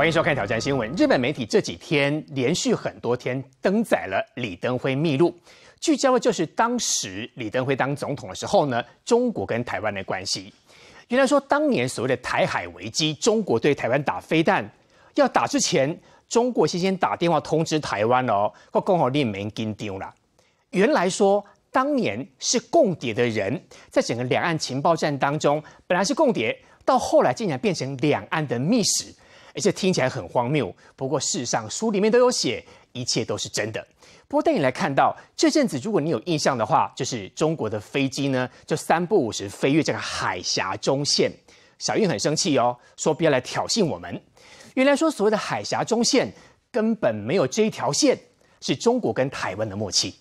欢迎收看《挑战新闻》。日本媒体这几天连续很多天登载了李登辉秘录，聚焦的就是当时李登辉当总统的时候呢，中国跟台湾的关系。原来说当年所谓的台海危机，中国对台湾打飞弹，要打之前，中国先先打电话通知台湾哦，或刚好令门跟丢了。原来说当年是共谍的人，在整个两岸情报战当中，本来是共谍，到后来竟然变成两岸的密室。而且听起来很荒谬，不过事实上书里面都有写，一切都是真的。不过带你来看到这阵子，如果你有印象的话，就是中国的飞机呢就三不五时飞越这个海峡中线，小英很生气哦，说不要来挑衅我们。原来说所谓的海峡中线根本没有这一条线，是中国跟台湾的默契。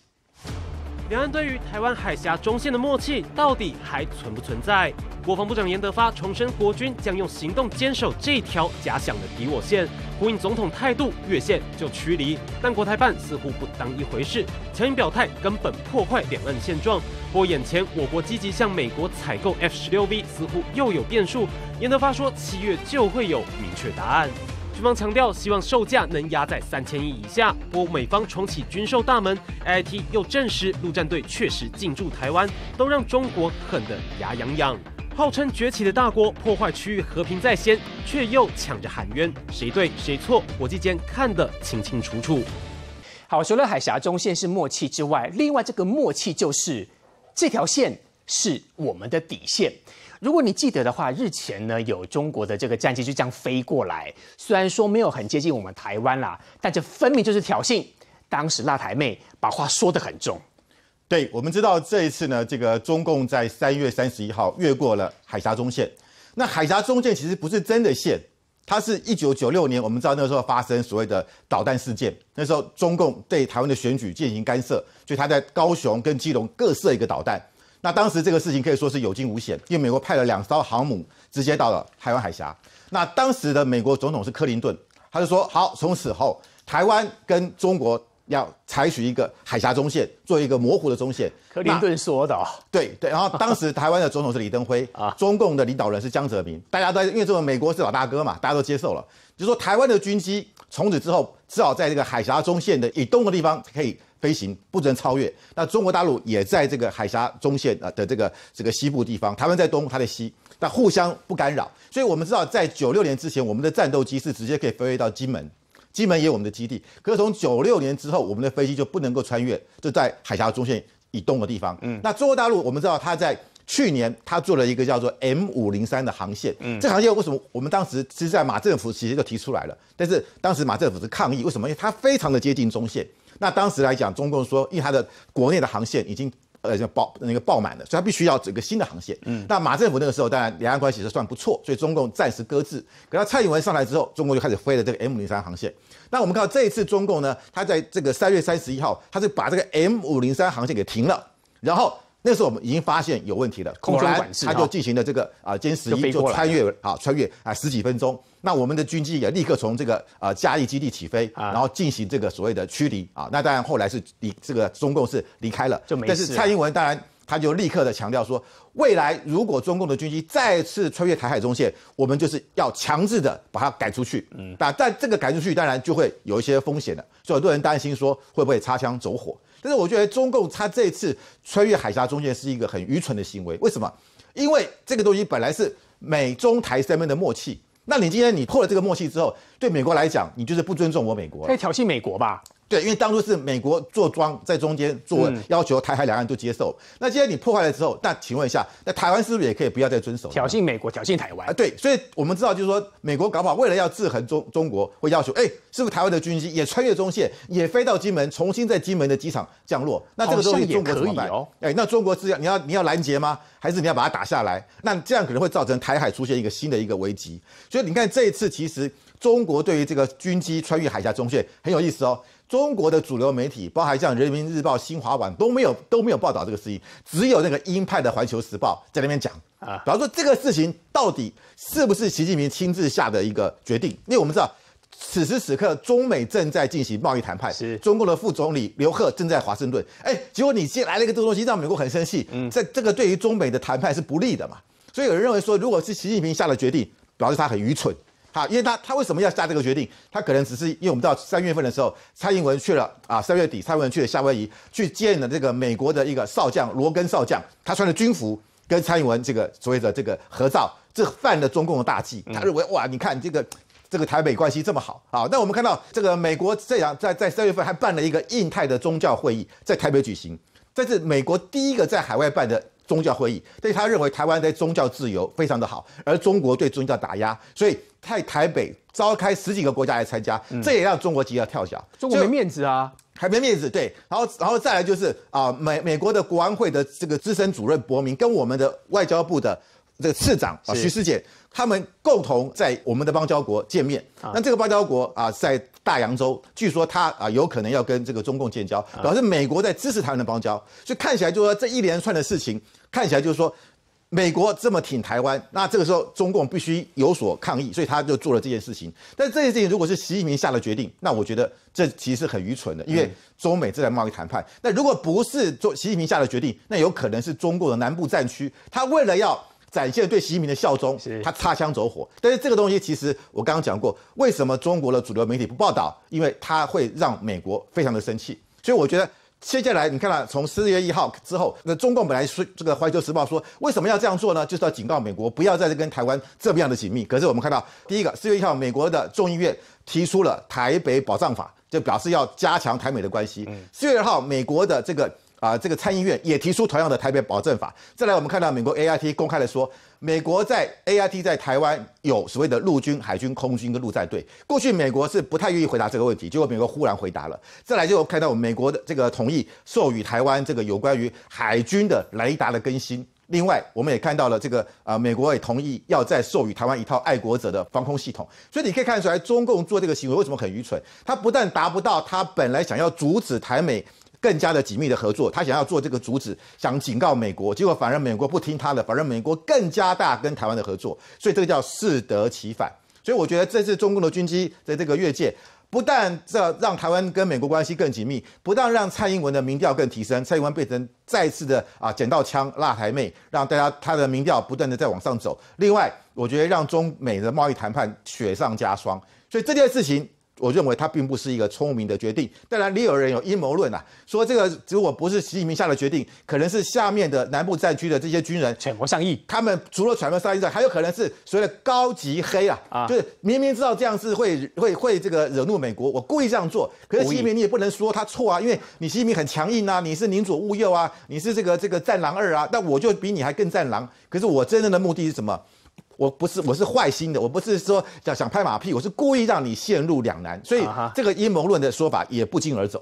两岸对于台湾海峡中线的默契到底还存不存在？国防部长严德发重申，国军将用行动坚守这条假想的敌我线，呼应总统态度越线就驱离。但国台办似乎不当一回事，强硬表态根本破坏两岸现状。不过，眼前我国积极向美国采购 F 十六 B 似乎又有变数。严德发说，七月就会有明确答案。军方强调，希望售价能压在三千亿以下。过，美方重启军售大门，A I T 又证实陆战队确实进驻台湾，都让中国恨得牙痒痒。号称崛起的大国，破坏区域和平在先，却又抢着喊冤，谁对谁错，国际间看得清清楚楚。好，除了海峡中线是默契之外，另外这个默契就是，这条线是我们的底线。如果你记得的话，日前呢有中国的这个战机就这样飞过来，虽然说没有很接近我们台湾啦，但这分明就是挑衅。当时辣台妹把话说得很重。对，我们知道这一次呢，这个中共在三月三十一号越过了海峡中线。那海峡中线其实不是真的线，它是一九九六年我们知道那时候发生所谓的导弹事件，那时候中共对台湾的选举进行干涉，所以他在高雄跟基隆各设一个导弹。那当时这个事情可以说是有惊无险，因为美国派了两艘航母直接到了台湾海峡。那当时的美国总统是克林顿，他就说好，从此后台湾跟中国要采取一个海峡中线，做一个模糊的中线。克林顿说的。对对，然后当时台湾的总统是李登辉啊，中共的领导人是江泽民，大家都在因为这个美国是老大哥嘛，大家都接受了，就说台湾的军机从此之后只好在这个海峡中线的以东的地方可以。飞行不准超越。那中国大陆也在这个海峡中线啊的这个这个西部地方，台湾在东，它在西，那互相不干扰。所以我们知道，在九六年之前，我们的战斗机是直接可以飞越到金门，金门也有我们的基地。可是从九六年之后，我们的飞机就不能够穿越，就在海峡中线以东的地方。嗯，那中国大陆我们知道，它在去年它做了一个叫做 M 五零三的航线。嗯，这航线为什么？我们当时其实在马政府其实就提出来了，但是当时马政府是抗议，为什么？因为它非常的接近中线。那当时来讲，中共说，因为它的国内的航线已经呃爆那个爆满了，所以它必须要整个新的航线。嗯，那马政府那个时候，当然两岸关系是算不错，所以中共暂时搁置。可他蔡英文上来之后，中共就开始飞了这个 M 零三航线。那我们看到这一次中共呢，它在这个三月三十一号，它是把这个 M 五零三航线给停了，然后。那时候我们已经发现有问题了，空管制，他就进行了这个啊，歼十一就穿越啊，穿越啊十几分钟。那我们的军机也立刻从这个啊嘉义基地起飞，然后进行这个所谓的驱离啊。那当然后来是离这个中共是离开了，但是蔡英文当然他就立刻的强调说，未来如果中共的军机再次穿越台海中线，我们就是要强制的把它赶出去。嗯，但但这个赶出去当然就会有一些风险的，所以很多人担心说会不会擦枪走火。但是我觉得中共他这次穿越海峡中间是一个很愚蠢的行为，为什么？因为这个东西本来是美中台三边的默契，那你今天你破了这个默契之后，对美国来讲，你就是不尊重我美国可以挑衅美国吧？对，因为当初是美国坐庄在中间做要求，台海两岸都接受。那既然你破坏了之后，那请问一下，那台湾是不是也可以不要再遵守？挑衅美国，挑衅台湾啊？对，所以我们知道，就是说美国搞不好为了要制衡中中国，会要求，哎，是不是台湾的军机也穿越中线，也飞到金门，重新在金门的机场降落？那这个东西中国可以哦？哎，那中国是要你要你要拦截吗？还是你要把它打下来？那这样可能会造成台海出现一个新的一个危机。所以你看这一次，其实中国对于这个军机穿越海峡中线很有意思哦。中国的主流媒体，包含像人民日报、新华网都没有都没有报道这个事情，只有那个鹰派的《环球时报》在那边讲啊。比方说，这个事情到底是不是习近平亲自下的一个决定？因为我们知道，此时此刻中美正在进行贸易谈判，是中共的副总理刘鹤正在华盛顿。哎，结果你先来了一个这个东西，让美国很生气。嗯，在这个对于中美的谈判是不利的嘛。所以有人认为说，如果是习近平下的决定，表示他很愚蠢。好，因为他他为什么要下这个决定？他可能只是因为我们知道三月份的时候，蔡英文去了啊，三月底蔡英文去了夏威夷，去见了这个美国的一个少将罗根少将，他穿着军服跟蔡英文这个所谓的这个合照，这犯了中共的大忌。他认为，哇，你看这个这个台北关系这么好啊！那我们看到这个美国这样在在三月份还办了一个印太的宗教会议，在台北举行，这是美国第一个在海外办的。宗教会议，对他认为台湾的宗教自由非常的好，而中国对宗教打压，所以在台北召开十几个国家来参加，这也让中国急要跳脚，中国没面子啊，还没面子。对，然后，然后再来就是啊，美美国的国安会的这个资深主任博明跟我们的外交部的这个次长啊徐世杰。他们共同在我们的邦交国见面，那这个邦交国啊，在大洋洲，据说他啊有可能要跟这个中共建交，表示美国在支持台湾的邦交，所以看起来就说这一连串的事情看起来就是说，美国这么挺台湾，那这个时候中共必须有所抗议，所以他就做了这件事情。但这件事情如果是习近平下了决定，那我觉得这其实很愚蠢的，因为中美正在贸易谈判。那如果不是做习近平下了决定，那有可能是中共的南部战区，他为了要。展现对习近平的效忠，他擦枪走火，但是这个东西其实我刚刚讲过，为什么中国的主流媒体不报道？因为它会让美国非常的生气。所以我觉得接下来你看到从四月一号之后，那中共本来说这个《环球时报》说为什么要这样做呢？就是要警告美国不要再跟台湾这么样的紧密。可是我们看到第一个四月一号，美国的众议院提出了台北保障法，就表示要加强台美的关系。四月二号，美国的这个。啊，这个参议院也提出同样的台北保证法。再来，我们看到美国 A I T 公开的说，美国在 A I T 在台湾有所谓的陆军、海军、空军跟陆战队。过去美国是不太愿意回答这个问题，结果美国忽然回答了。再来就看到美国的这个同意授予台湾这个有关于海军的雷达的更新。另外，我们也看到了这个啊，美国也同意要再授予台湾一套爱国者的防空系统。所以你可以看出来，中共做这个行为为什么很愚蠢？他不但达不到他本来想要阻止台美。更加的紧密的合作，他想要做这个阻止，想警告美国，结果反而美国不听他的，反而美国更加大跟台湾的合作，所以这个叫适得其反。所以我觉得这次中共的军机的这个越界，不但这让台湾跟美国关系更紧密，不但让蔡英文的民调更提升，蔡英文变成再次的啊捡到枪辣台妹，让大家他的民调不断的在往上走。另外，我觉得让中美的贸易谈判雪上加霜。所以这件事情。我认为他并不是一个聪明的决定。当然，也有人有阴谋论啊，说这个如果不是习近平下的决定，可能是下面的南部战区的这些军人，全国上亿，他们除了全播上亿之外，还有可能是所谓的高级黑啊，就是明明知道这样是会会会这个惹怒美国，我故意这样做。可是习近平你也不能说他错啊，因为你习近平很强硬啊，你是宁左勿右啊，你是这个这个战狼二啊，那我就比你还更战狼。可是我真正的目的是什么？我不是我是坏心的，我不是说要想拍马屁，我是故意让你陷入两难，所以这个阴谋论的说法也不胫而走。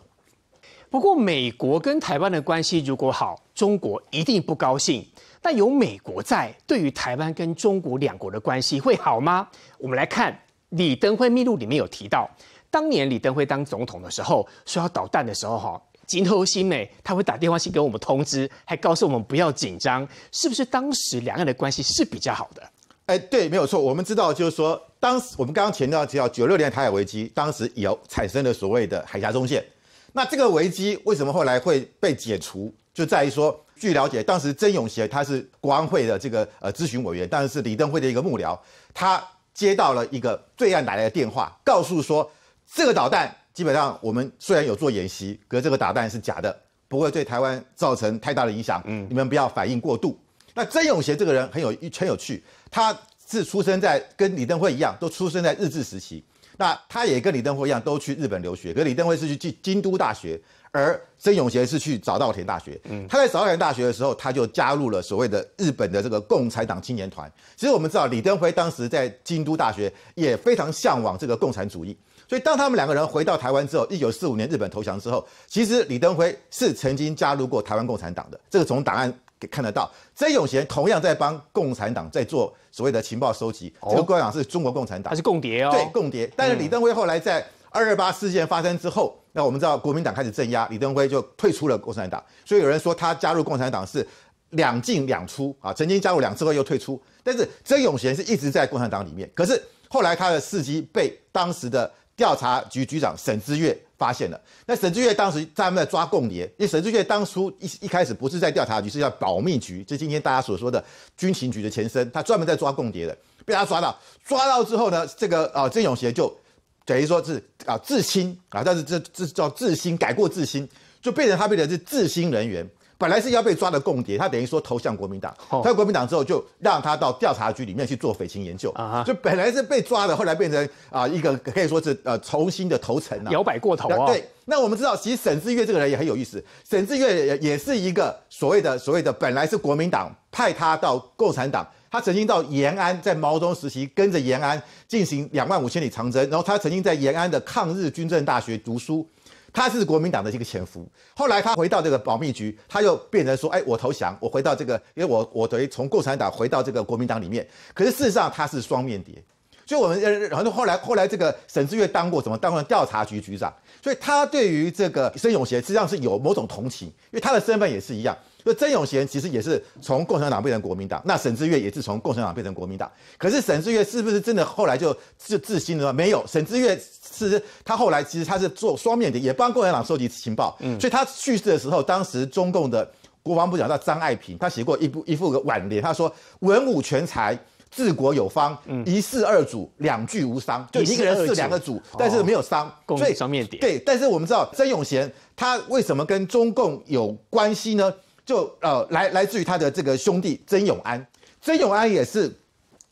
不过，美国跟台湾的关系如果好，中国一定不高兴。但有美国在，对于台湾跟中国两国的关系会好吗？我们来看李登辉秘录里面有提到，当年李登辉当总统的时候说要导弹的时候，哈，金头新美他会打电话去给我们通知，还告诉我们不要紧张，是不是当时两岸的关系是比较好的？哎，对，没有错。我们知道，就是说，当时我们刚刚前段提到九六年台海危机，当时有产生了所谓的海峡中线。那这个危机为什么后来会被解除，就在于说，据了解，当时曾永贤他是国安会的这个呃咨询委员，但是是李登辉的一个幕僚，他接到了一个对岸打来的电话，告诉说这个导弹基本上我们虽然有做演习，可是这个导弹是假的，不会对台湾造成太大的影响。嗯，你们不要反应过度。那曾永贤这个人很有一有趣。他是出生在跟李登辉一样，都出生在日治时期。那他也跟李登辉一样，都去日本留学。跟李登辉是去京京都大学，而曾永贤是去早稻田大学。嗯，他在早稻田大学的时候，他就加入了所谓的日本的这个共产党青年团。其实我们知道，李登辉当时在京都大学也非常向往这个共产主义。所以当他们两个人回到台湾之后，一九四五年日本投降之后，其实李登辉是曾经加入过台湾共产党的，这个从档案给看得到。曾永贤同样在帮共产党在做。所谓的情报收集，这个官长是中国共产党，它是共谍哦，对，共谍。但是李登辉后来在二二八事件发生之后，那我们知道国民党开始镇压，李登辉就退出了共产党，所以有人说他加入共产党是两进两出啊，曾经加入两次后又退出。但是曾永贤是一直在共产党里面，可是后来他的事迹被当时的调查局局长沈之岳发现了，那沈志月当时他们在抓共谍，因为沈志月当初一一开始不是在调查局，是在保密局，就今天大家所说的军情局的前身，他专门在抓共谍的，被他抓到，抓到之后呢，这个啊郑永协就等于说是啊自新啊，但是这这叫自新，改过自新，就变成他变成是自新人员。本来是要被抓的共谍，他等于说投向国民党。投向国民党之后，就让他到调查局里面去做匪情研究。啊，就本来是被抓的，后来变成啊一个可以说是呃重新的投诚了，摇摆过头啊。对，那我们知道，其实沈志岳这个人也很有意思。沈志岳也是一个所谓的所谓的本来是国民党派他到共产党，他曾经到延安，在毛泽东时期跟着延安进行两万五千里长征，然后他曾经在延安的抗日军政大学读书。他是国民党的一个潜伏，后来他回到这个保密局，他又变成说，哎，我投降，我回到这个，因为我我等于从共产党回到这个国民党里面，可是事实上他是双面谍，所以我们然后后来后来这个沈志岳当过什么，当过调查局局长，所以他对于这个孙永贤实际上是有某种同情，因为他的身份也是一样。所以曾永贤其实也是从共产党变成国民党，那沈志岳也是从共产党变成国民党。可是沈志岳是不是真的后来就自自新了？没有，沈志岳是他后来其实他是做双面的，也帮共产党收集情报。嗯，所以他去世的时候，当时中共的国防部长叫张爱萍，他写过一部一副个挽联，他说：“文武全才，治国有方，一事二主，两具无伤。”就一个人是两个主，但是没有伤。所以双面谍对。但是我们知道曾永贤他为什么跟中共有关系呢？就呃来来自于他的这个兄弟曾永安，曾永安也是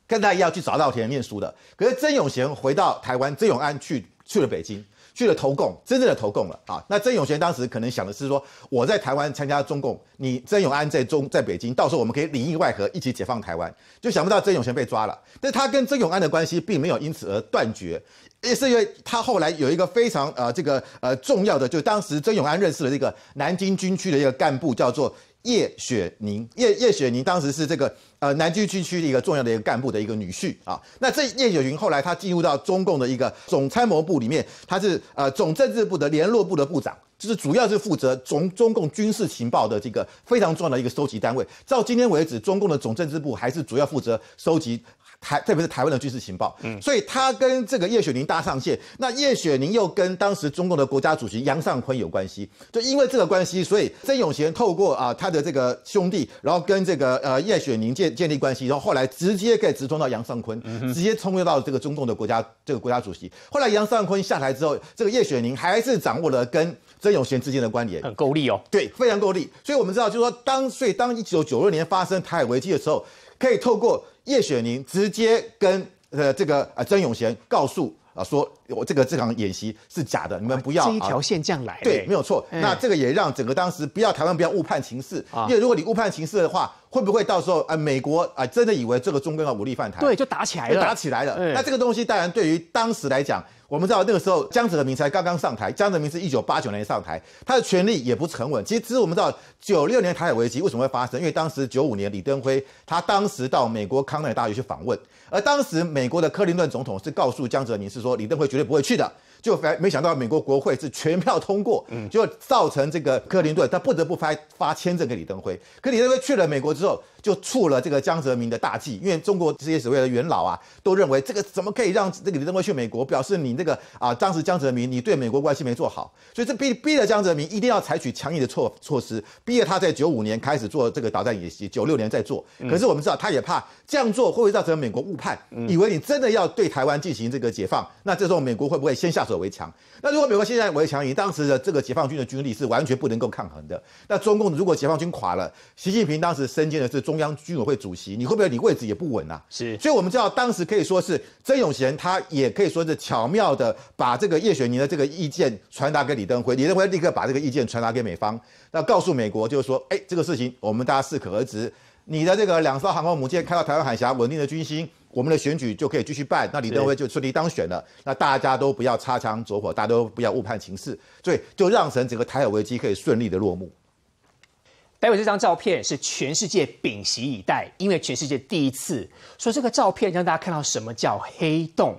跟他一样去找稻田念书的，可是曾永贤回到台湾，曾永安去去了北京。去了投共，真正的投共了啊！那曾永贤当时可能想的是说，我在台湾参加中共，你曾永安在中在北京，到时候我们可以里应外合，一起解放台湾。就想不到曾永贤被抓了，但他跟曾永安的关系并没有因此而断绝，也是因为他后来有一个非常呃这个呃重要的，就当时曾永安认识了这个南京军区的一个干部，叫做。叶雪宁，叶叶雪宁当时是这个呃南区军区一个重要的一个干部的一个女婿啊。那这叶九云后来她进入到中共的一个总参谋部里面，她是呃总政治部的联络部的部长，就是主要是负责中中共军事情报的这个非常重要的一个收集单位。到今天为止，中共的总政治部还是主要负责收集。台特别是台湾的军事情报，嗯，所以他跟这个叶雪宁搭上线，那叶雪宁又跟当时中共的国家主席杨尚坤有关系，就因为这个关系，所以曾永贤透过啊他的这个兄弟，然后跟这个呃叶雪宁建建立关系，然后后来直接可以直通到杨尚坤，直接冲入到这个中共的国家这个国家主席。后来杨尚坤下台之后，这个叶雪宁还是掌握了跟曾永贤之间的关联，很够力哦，对，非常够力。所以，我们知道，就是说当所以当一九九六年发生台海危机的时候，可以透过。叶雪宁直接跟呃这个啊曾永贤告诉啊说。我这个这场演习是假的，你们不要一条线这样来，对，没有错。那这个也让整个当时不要台湾不要误判情势，因为如果你误判情势的话，会不会到时候啊美国啊真的以为这个中跟要武力犯台，对，就打起来了，打起来了。那这个东西当然对于当时来讲，我们知道那个时候江泽民才刚刚上台，江泽民是一九八九年上台，他的权力也不沉稳。其实只是我们知道九六年台海危机为什么会发生，因为当时九五年李登辉他当时到美国康奈尔大学去访问，而当时美国的克林顿总统是告诉江泽民是说李登辉。绝对不会去的，就反没想到美国国会是全票通过，嗯，就造成这个克林顿他不得不发发签证给李登辉，可李登辉去了美国之后。就触了这个江泽民的大忌，因为中国这些所谓的元老啊，都认为这个怎么可以让这个李登辉去美国，表示你这个啊，当时江泽民你对美国关系没做好，所以这逼逼了江泽民一定要采取强硬的措措施，逼着他在九五年开始做这个导弹演习，九六年再做。可是我们知道，他也怕这样做会不会造成美国误判，以为你真的要对台湾进行这个解放，那这时候美国会不会先下手为强？那如果美国现在为强，你当时的这个解放军的军力是完全不能够抗衡的。那中共如果解放军垮了，习近平当时身兼的是中。中央军委会主席，你会不会你位置也不稳啊？是，所以我们知道当时可以说是曾永贤，他也可以说是巧妙的把这个叶雪宁的这个意见传达给李登辉，李登辉立刻把这个意见传达给美方，那告诉美国就是说，哎，这个事情我们大家适可而止，你的这个两艘航空母舰开到台湾海峡，稳定的军心，我们的选举就可以继续办，那李登辉就顺利当选了，那大家都不要擦枪走火，大家都不要误判情势，所以就让成整个台海危机可以顺利的落幕。待会这张照片是全世界屏息以待，因为全世界第一次说这个照片让大家看到什么叫黑洞。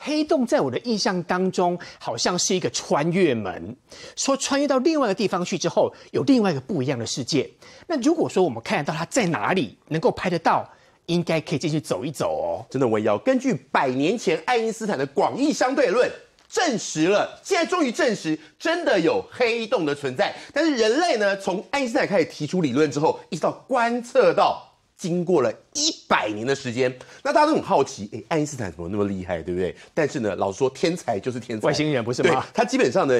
黑洞在我的印象当中好像是一个穿越门，说穿越到另外一个地方去之后，有另外一个不一样的世界。那如果说我们看得到它在哪里，能够拍得到，应该可以进去走一走哦。真的，我要根据百年前爱因斯坦的广义相对论。证实了，现在终于证实，真的有黑洞的存在。但是人类呢，从爱因斯坦开始提出理论之后，一直到观测到，经过了一百年的时间，那大家都很好奇，哎，爱因斯坦怎么那么厉害，对不对？但是呢，老实说，天才就是天才，外星人不是吗？他基本上呢。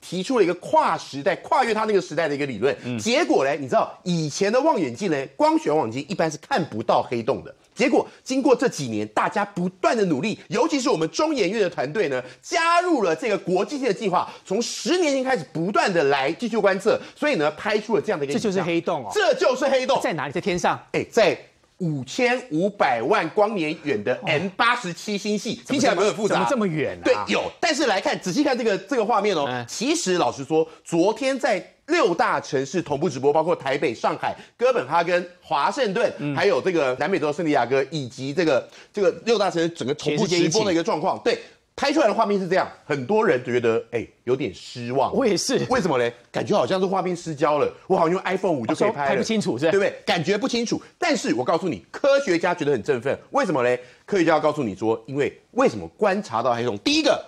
提出了一个跨时代、跨越他那个时代的一个理论。结果呢，你知道以前的望远镜呢，光学望远镜一般是看不到黑洞的。结果经过这几年，大家不断的努力，尤其是我们中研院的团队呢，加入了这个国际性的计划，从十年前开始不断的来继续观测，所以呢，拍出了这样的一个，这就是黑洞哦，这就是黑洞，在哪里？在天上？哎，在。五千五百万光年远的 M 八十七星系，听起来有没有复杂？怎么这么远呢？对，有。但是来看，仔细看这个这个画面哦。其实老实说，昨天在六大城市同步直播，包括台北、上海、哥本哈根、华盛顿，还有这个南美洲圣地亚哥，以及这个这个六大城市整个同步直播的一个状况，对。拍出来的画面是这样，很多人觉得哎有点失望。我也是，为什么呢？感觉好像是画面失焦了，我好像用 iPhone 五就可以拍，拍不清楚，对不对？感觉不清楚。但是我告诉你，科学家觉得很振奋，为什么呢？科学家告诉你说，因为为什么观察到黑洞？第一个，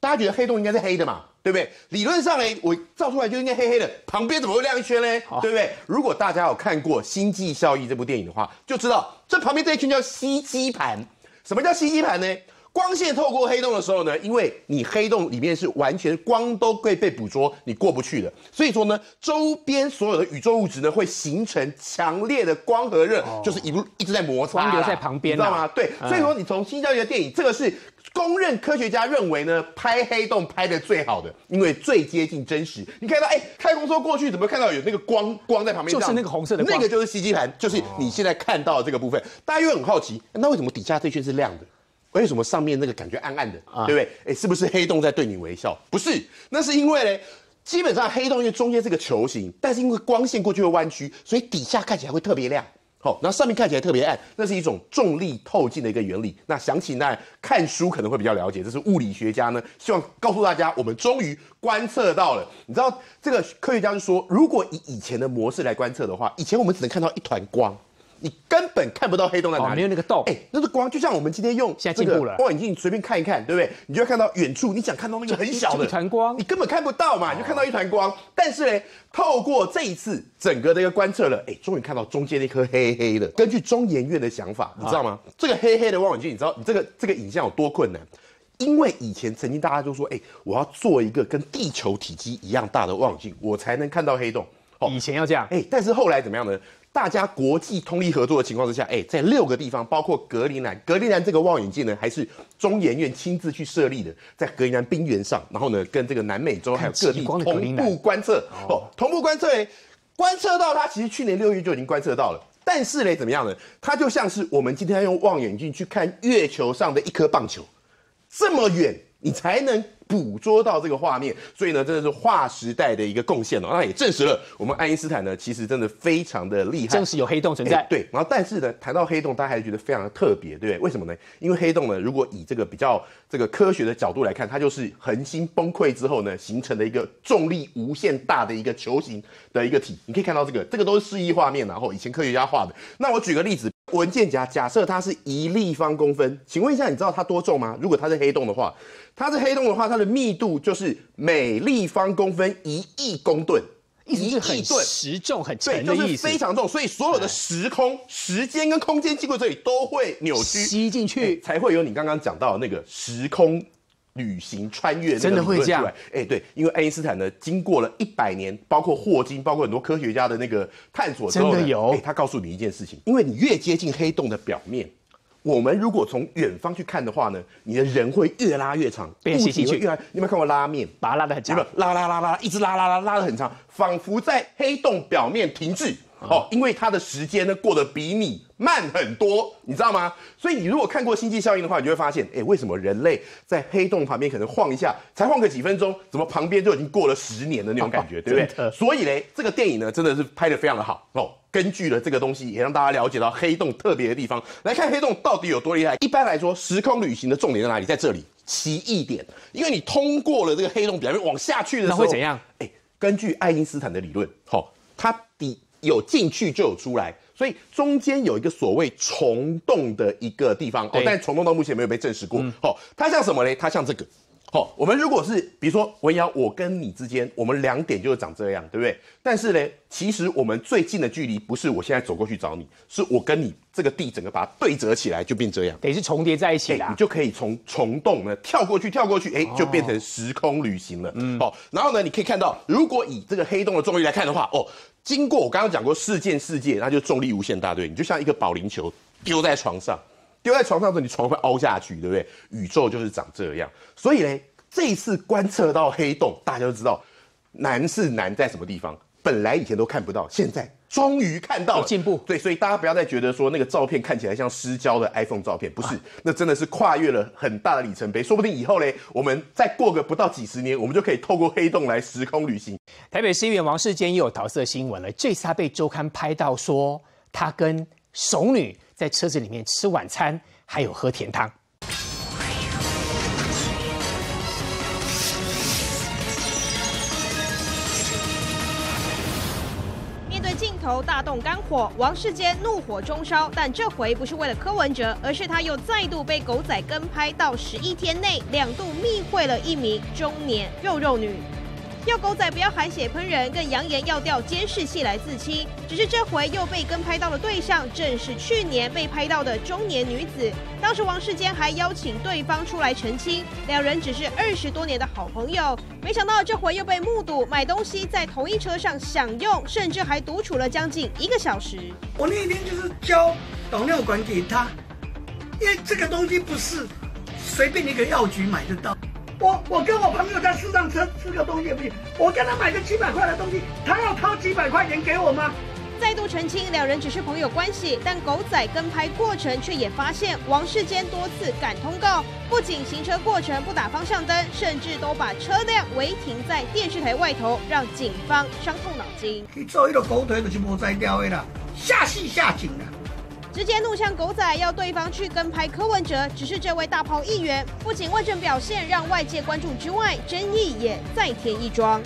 大家觉得黑洞应该是黑的嘛，对不对？理论上呢，我照出来就应该黑黑的，旁边怎么会亮一圈呢？对不对？如果大家有看过《星际效益》这部电影的话，就知道这旁边这一圈叫吸积盘。什么叫吸积盘呢？光线透过黑洞的时候呢，因为你黑洞里面是完全光都会被捕捉，你过不去的。所以说呢，周边所有的宇宙物质呢会形成强烈的光和热，就是一路一直在摩擦，留在旁边，你知道吗？对，所以说你从《新教育的电影，这个是公认科学家认为呢拍黑洞拍的最好的，因为最接近真实。你看到哎，太空梭过去怎么看到有那个光光在旁边？就是那个红色的那个就是吸积盘，就是你现在看到的这个部分。大家又很好奇，那为什么底下这圈是亮的？为什么上面那个感觉暗暗的，对不对？哎，是不是黑洞在对你微笑？不是，那是因为呢，基本上黑洞因为中间是个球形，但是因为光线过去会弯曲，所以底下看起来会特别亮，好，那上面看起来特别暗，那是一种重力透镜的一个原理。那想起那看书可能会比较了解，这是物理学家呢，希望告诉大家，我们终于观测到了。你知道这个科学家就说，如果以以前的模式来观测的话，以前我们只能看到一团光。你根本看不到黑洞在哪里，没有那个洞。哎，那个光就像我们今天用，现在进步了望远镜随便看一看，对不对？你就会看到远处你想看到那个很小的团光，你根本看不到嘛，你就看到一团光。但是嘞，透过这一次整个的一个观测了，哎，终于看到中间那颗黑黑的。根据中研院的想法，你知道吗？这个黑黑的望远镜，你知道你这个这个影像有多困难？因为以前曾经大家就说，哎，我要做一个跟地球体积一样大的望远镜，我才能看到黑洞。以前要这样，哎，但是后来怎么样呢？大家国际通力合作的情况之下，哎，在六个地方，包括格陵兰，格陵兰这个望远镜呢，还是中研院亲自去设立的，在格陵兰冰原上，然后呢，跟这个南美洲还有各地同步观测，哦，同步观测，哎，观测到它其实去年六月就已经观测到了，但是嘞，怎么样呢？它就像是我们今天要用望远镜去看月球上的一颗棒球，这么远，你才能。捕捉到这个画面，所以呢，真的是划时代的一个贡献哦。那也证实了我们爱因斯坦呢，其实真的非常的厉害，正是有黑洞存在。对，然后但是呢，谈到黑洞，大家还是觉得非常的特别，对不对？为什么呢？因为黑洞呢，如果以这个比较这个科学的角度来看，它就是恒星崩溃之后呢，形成的一个重力无限大的一个球形的一个体。你可以看到这个，这个都是示意画面，然后以前科学家画的。那我举个例子。文件夹假设它是一立方公分，请问一下，你知道它多重吗？如果它是黑洞的话，它是黑洞的话，它的密度就是每立方公分一亿公吨，一亿吨，时重很沉的意思，非常重。所以所有的时空、时间跟空间经过这里都会扭曲，吸进去，才会有你刚刚讲到那个时空。旅行穿越真的会这样？哎，对，因为爱因斯坦呢，经过了一百年，包括霍金，包括很多科学家的那个探索之后呢，哎，他告诉你一件事情：，因为你越接近黑洞的表面，我们如果从远方去看的话呢，你的人会越拉越长，变体越来。你有没有看过拉面？把它拉的长，拉拉拉拉，一直拉拉拉拉的很长，仿佛在黑洞表面停滞。哦，因为它的时间呢过得比你。慢很多，你知道吗？所以你如果看过《星际效应》的话，你就会发现，哎，为什么人类在黑洞旁边可能晃一下，才晃个几分钟，怎么旁边就已经过了十年的那种感觉，对不对？所以嘞，这个电影呢，真的是拍得非常的好哦。根据了这个东西，也让大家了解到黑洞特别的地方。来看黑洞到底有多厉害。一般来说，时空旅行的重点在哪里？在这里，奇异点，因为你通过了这个黑洞表面往下去的时候，那会怎样？哎，根据爱因斯坦的理论，好，它底有进去就有出来。所以中间有一个所谓虫洞的一个地方哦，但虫洞到目前没有被证实过。好，它像什么呢？它像这个。好，我们如果是比如说文瑶，我跟你之间，我们两点就是长这样，对不对？但是呢，其实我们最近的距离不是我现在走过去找你，是我跟你这个地整个把它对折起来就变这样，等是重叠在一起了，你就可以从虫洞呢跳过去，跳过去，哎，就变成时空旅行了。嗯，好，然后呢，你可以看到，如果以这个黑洞的重力来看的话，哦。经过我刚刚讲过事件世界，那就重力无限大队，你就像一个保龄球丢在床上，丢在床上的时候，你床会凹下去，对不对？宇宙就是长这样。所以呢，这一次观测到黑洞，大家就知道难是难在什么地方。本来以前都看不到，现在。终于看到进步，对，所以大家不要再觉得说那个照片看起来像失焦的 iPhone 照片，不是，那真的是跨越了很大的里程碑。说不定以后嘞，我们再过个不到几十年，我们就可以透过黑洞来时空旅行。台北市议员王世坚又有桃色新闻了，这次他被周刊拍到说，他跟熟女在车子里面吃晚餐，还有喝甜汤。大动肝火，王世坚怒火中烧，但这回不是为了柯文哲，而是他又再度被狗仔跟拍到十一天内两度密会了一名中年肉肉女。要狗仔不要含血喷人，更扬言要调监视器来自清。只是这回又被跟拍到的对象，正是去年被拍到的中年女子。当时王世坚还邀请对方出来澄清，两人只是二十多年的好朋友。没想到这回又被目睹买东西在同一车上享用，甚至还独处了将近一个小时。我那天就是交导尿管给他，因为这个东西不是随便一个药局买得到。我我跟我朋友在市上车吃个东西也不行，我跟他买个七百块的东西，他要掏几百块钱给我吗？再度澄清，两人只是朋友关系，但狗仔跟拍过程却也发现王世坚多次赶通告，不仅行车过程不打方向灯，甚至都把车辆违停在电视台外头，让警方伤痛脑筋。你做一个狗腿，就是无在钓的啦，下戏下井了。直接怒呛狗仔要对方去跟拍柯文哲，只是这位大炮议员不仅问政表现让外界关注之外，争议也再添一桩。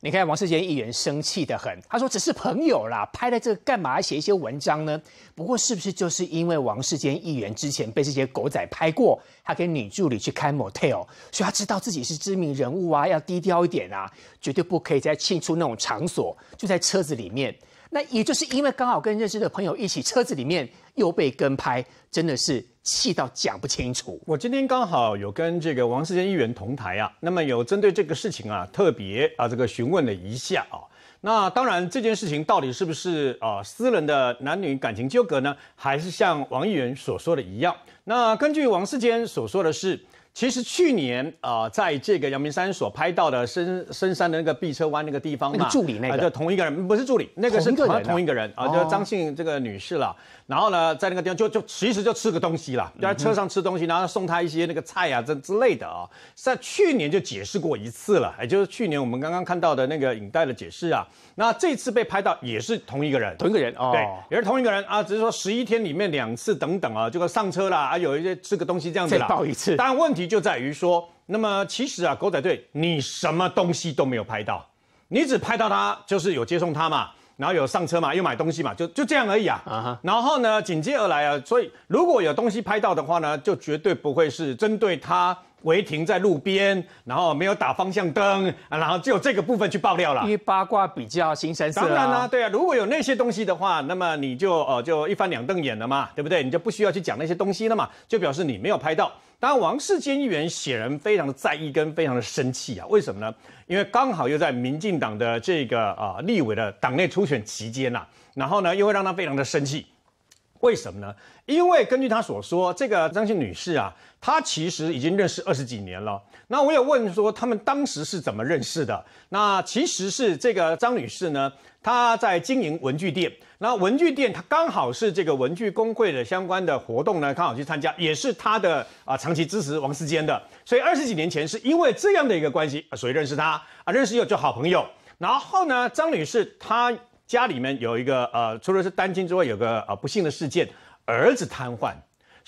你看王世坚议员生气的很，他说只是朋友啦，拍了这干嘛写一些文章呢？不过是不是就是因为王世坚议员之前被这些狗仔拍过，他跟女助理去开 motel，所以他知道自己是知名人物啊，要低调一点啊，绝对不可以再进出那种场所，就在车子里面。那也就是因为刚好跟认识的朋友一起，车子里面又被跟拍，真的是气到讲不清楚。我今天刚好有跟这个王世坚议员同台啊，那么有针对这个事情啊，特别啊这个询问了一下啊。那当然这件事情到底是不是啊私人的男女感情纠葛呢？还是像王议员所说的一样？那根据王世坚所说的是。其实去年啊，在这个阳明山所拍到的深深山的那个碧车湾那个地方嘛，那个助理那个就同一个人，不是助理，那个是同同一个人啊，就张姓这个女士了。然后呢，在那个地方就就其实就吃个东西了，在车上吃东西，然后送她一些那个菜啊这之类的啊，在去年就解释过一次了，也就是去年我们刚刚看到的那个影带的解释啊。那这次被拍到也是同一个人，同一个人哦，也是同一个人啊，只是说十一天里面两次等等啊，就上车啦啊，有一些吃个东西这样子啦，再报一次。但问题。就在于说，那么其实啊，狗仔队你什么东西都没有拍到，你只拍到他就是有接送他嘛，然后有上车嘛，又买东西嘛，就就这样而已啊。然后呢，紧接而来啊，所以如果有东西拍到的话呢，就绝对不会是针对他违停在路边，然后没有打方向灯，然后只有这个部分去爆料了。因为八卦比较新鲜啊。当然啦，对啊，如果有那些东西的话，那么你就呃就一翻两瞪眼了嘛，对不对？你就不需要去讲那些东西了嘛，就表示你没有拍到。当然，王世坚议员显然非常的在意跟非常的生气啊！为什么呢？因为刚好又在民进党的这个啊立委的党内初选期间呐，然后呢又会让他非常的生气。为什么呢？因为根据他所说，这个张姓女士啊，她其实已经认识二十几年了。那我有问说他们当时是怎么认识的？那其实是这个张女士呢，她在经营文具店，那文具店她刚好是这个文具工会的相关的活动呢，刚好去参加，也是她的啊长期支持王世坚的，所以二十几年前是因为这样的一个关系，所以认识他啊，认识以就好朋友。然后呢，张女士她家里面有一个呃，除了是单亲之外，有个呃不幸的事件，儿子瘫痪。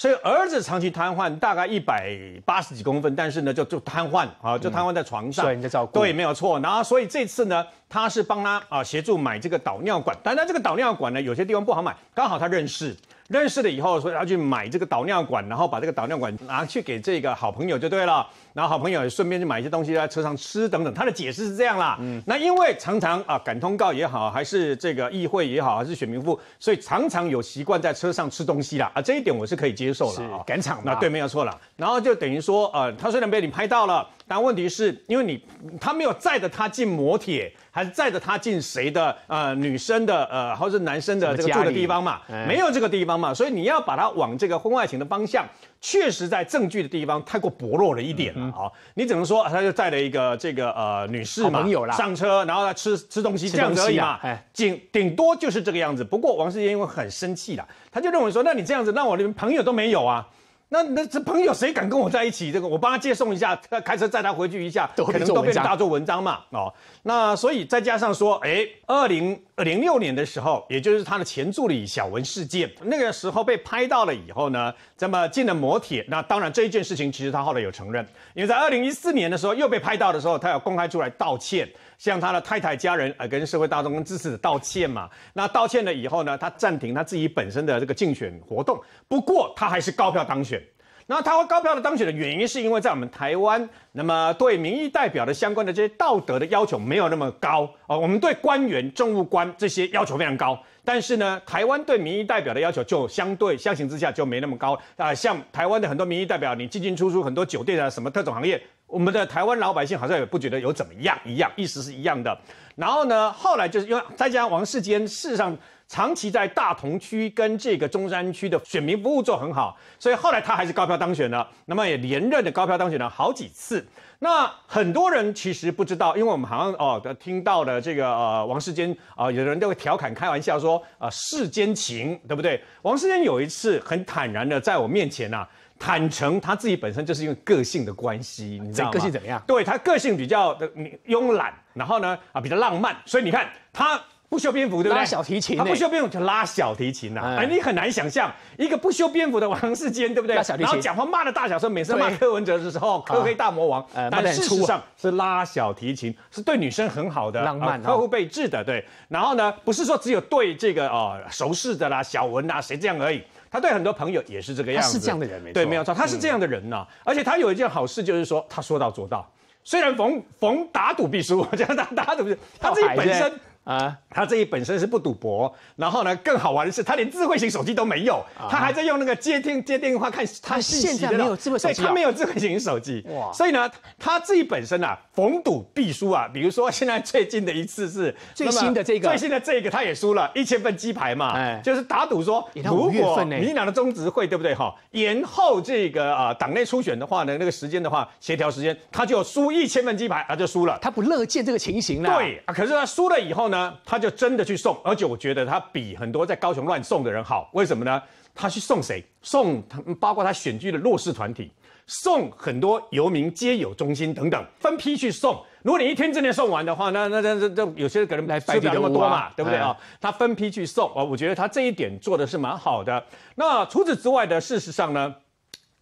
所以儿子长期瘫痪，大概一百八十几公分，但是呢，就就瘫痪啊，就瘫痪在床上，对、人在照顾，对，没有错。然后，所以这次呢，他是帮他啊协助买这个导尿管，但他这个导尿管呢，有些地方不好买，刚好他认识，认识了以后，所以他去买这个导尿管，然后把这个导尿管拿去给这个好朋友就对了。然后好朋友也顺便去买一些东西，在车上吃等等。他的解释是这样啦，嗯，那因为常常啊赶通告也好，还是这个议会也好，还是选民妇，所以常常有习惯在车上吃东西啦。啊，这一点我是可以接受的啊，赶场那对没有错了。然后就等于说，呃，他虽然被你拍到了，但问题是因为你他没有载着他进摩铁，还是载着他进谁的呃女生的呃，或是男生的这个住的地方嘛？没有这个地方嘛，所以你要把他往这个婚外情的方向。确实在证据的地方太过薄弱了一点了啊！你只能说他就带了一个这个呃女士朋友啦，上车，然后他吃吃东西这样而已嘛，顶顶多就是这个样子。不过王世坚因为很生气啦，他就认为说，那你这样子，那我连朋友都没有啊。那那这朋友谁敢跟我在一起？这个我帮他接送一下，开车载他回去一下，可能都被大做文章嘛？哦，那所以再加上说，哎，二零零六年的时候，也就是他的前助理小文事件，那个时候被拍到了以后呢，这么进了摩铁。那当然这一件事情，其实他后来有承认，因为在二零一四年的时候又被拍到的时候，他要公开出来道歉。向他的太太、家人，呃，跟社会大众、跟支持者道歉嘛。那道歉了以后呢，他暂停他自己本身的这个竞选活动。不过他还是高票当选。那他高票的当选的原因，是因为在我们台湾，那么对民意代表的相关的这些道德的要求没有那么高啊。我们对官员、政务官这些要求非常高，但是呢，台湾对民意代表的要求就相对相形之下就没那么高啊。像台湾的很多民意代表，你进进出出很多酒店啊，什么特种行业。我们的台湾老百姓好像也不觉得有怎么样一样，意思是一样的。然后呢，后来就是因为再加上王世坚事实上长期在大同区跟这个中山区的选民服务做很好，所以后来他还是高票当选了。那么也连任的高票当选了好几次。那很多人其实不知道，因为我们好像哦听到了这个呃王世坚啊，有的人都会调侃开玩笑说啊世间情，对不对？王世坚有一次很坦然的在我面前呐。坦诚他自己本身就是因为个性的关系，你知道吗？个性怎么样？对他个性比较的慵懒，然后呢啊比较浪漫，所以你看他不修边幅，对不对？拉小提琴。他不修边幅就拉小提琴呐，哎你很难想象一个不修边幅的王世坚，对不对？拉小提琴。然后讲话骂的大小声，每次骂柯文哲的时候，柯黑大魔王。但事实上是拉小提琴，是对女生很好的，浪漫，呵护备至的，对。然后呢，不是说只有对这个啊熟识的啦，小文啊谁这样而已。他对很多朋友也是这个样子，他是这样的人，对，没有错，他是这样的人呐。而且他有一件好事，就是说他说到做到。虽然逢逢打赌必输，我样打打赌他自己本身啊，他自己本身是不赌博。然后呢，更好玩的是，他连智慧型手机都没有，他还在用那个接听接电话看他信息的，所以他没有智慧型手机。哇，所以呢，他自己本身啊。逢赌必输啊！比如说现在最近的一次是最新的这个最新的这个，他也输了一千份鸡排嘛。哎，就是打赌说，如果民党的中执会对不对哈？延后这个啊党内初选的话呢，那个时间的话协调时间，他就输一千份鸡排，他就输了。他不乐见这个情形呢。对啊，可是他输了以后呢，他就真的去送，而且我觉得他比很多在高雄乱送的人好。为什么呢？他去送谁？送他包括他选举的弱势团体。送很多游民皆友中心等等，分批去送。如果你一天之内送完的话，那那那那有些可能来不了那么多嘛，对不对啊？他分批去送啊，我觉得他这一点做的是蛮好的。那除此之外的，事实上呢，